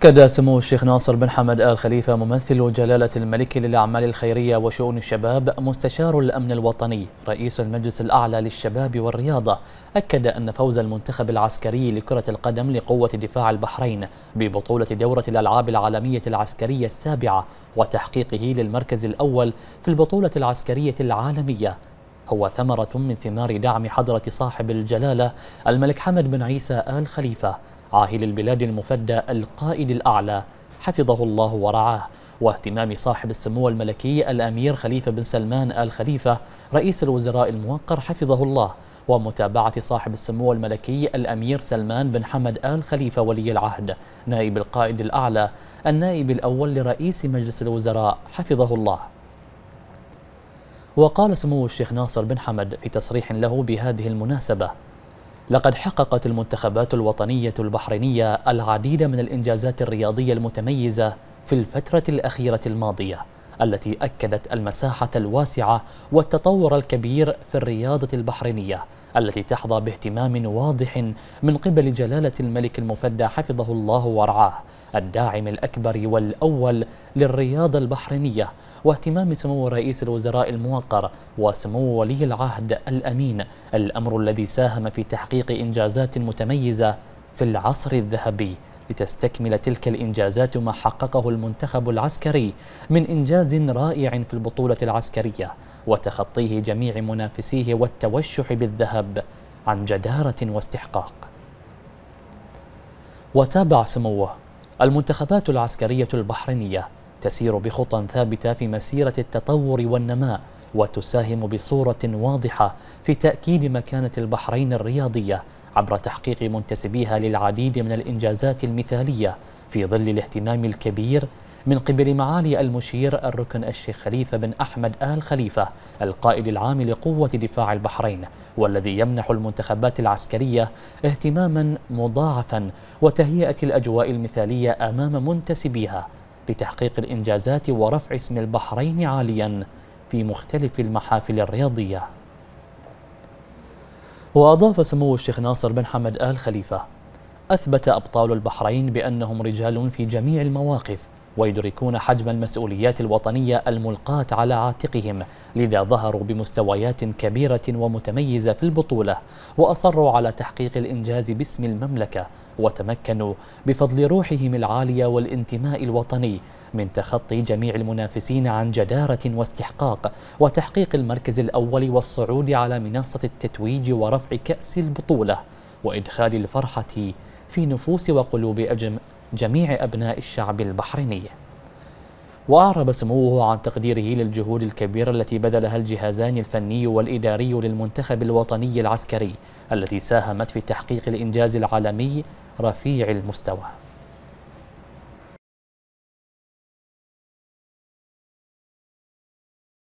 أكد سمو الشيخ ناصر بن حمد آل خليفة ممثل جلالة الملك للأعمال الخيرية وشؤون الشباب مستشار الأمن الوطني رئيس المجلس الأعلى للشباب والرياضة أكد أن فوز المنتخب العسكري لكرة القدم لقوة دفاع البحرين ببطولة دورة الألعاب العالمية العسكرية السابعة وتحقيقه للمركز الأول في البطولة العسكرية العالمية هو ثمرة من ثمار دعم حضرة صاحب الجلالة الملك حمد بن عيسى آل خليفة عاهل البلاد المفدى القائد الأعلى حفظه الله ورعاه واهتمام صاحب السمو الملكي الأمير خليفة بن سلمان آل خليفة رئيس الوزراء الموقر حفظه الله ومتابعة صاحب السمو الملكي الأمير سلمان بن حمد آل خليفة ولي العهد نائب القائد الأعلى النائب الأول لرئيس مجلس الوزراء حفظه الله وقال سمو الشيخ ناصر بن حمد في تصريح له بهذه المناسبة لقد حققت المنتخبات الوطنية البحرينية العديد من الإنجازات الرياضية المتميزة في الفترة الأخيرة الماضية التي أكدت المساحة الواسعة والتطور الكبير في الرياضة البحرينية التي تحظى باهتمام واضح من قبل جلالة الملك المفدى حفظه الله ورعاه الداعم الأكبر والأول للرياضة البحرينية واهتمام سمو رئيس الوزراء الموقر وسمو ولي العهد الأمين الأمر الذي ساهم في تحقيق إنجازات متميزة في العصر الذهبي لتستكمل تلك الإنجازات ما حققه المنتخب العسكري من إنجاز رائع في البطولة العسكرية وتخطيه جميع منافسيه والتوشح بالذهب عن جدارة واستحقاق وتابع سموه المنتخبات العسكرية البحرينية تسير بخطى ثابتة في مسيرة التطور والنماء وتساهم بصورة واضحة في تأكيد مكانة البحرين الرياضية عبر تحقيق منتسبيها للعديد من الإنجازات المثالية في ظل الاهتمام الكبير من قبل معالي المشير الركن الشيخ خليفة بن أحمد آل خليفة القائد العام لقوة دفاع البحرين والذي يمنح المنتخبات العسكرية اهتماما مضاعفا وتهيئة الأجواء المثالية أمام منتسبيها لتحقيق الإنجازات ورفع اسم البحرين عاليا في مختلف المحافل الرياضيه وأضاف سمو الشيخ ناصر بن حمد آل خليفة أثبت أبطال البحرين بأنهم رجال في جميع المواقف ويدركون حجم المسؤوليات الوطنية الملقاة على عاتقهم لذا ظهروا بمستويات كبيرة ومتميزة في البطولة وأصروا على تحقيق الإنجاز باسم المملكة وتمكنوا بفضل روحهم العالية والانتماء الوطني من تخطي جميع المنافسين عن جدارة واستحقاق وتحقيق المركز الأول والصعود على منصة التتويج ورفع كأس البطولة وإدخال الفرحة في نفوس وقلوب أجم جميع أبناء الشعب البحريني وأعرب سموه عن تقديره للجهود الكبيرة التي بذلها الجهازان الفني والإداري للمنتخب الوطني العسكري التي ساهمت في تحقيق الإنجاز العالمي رفيع المستوى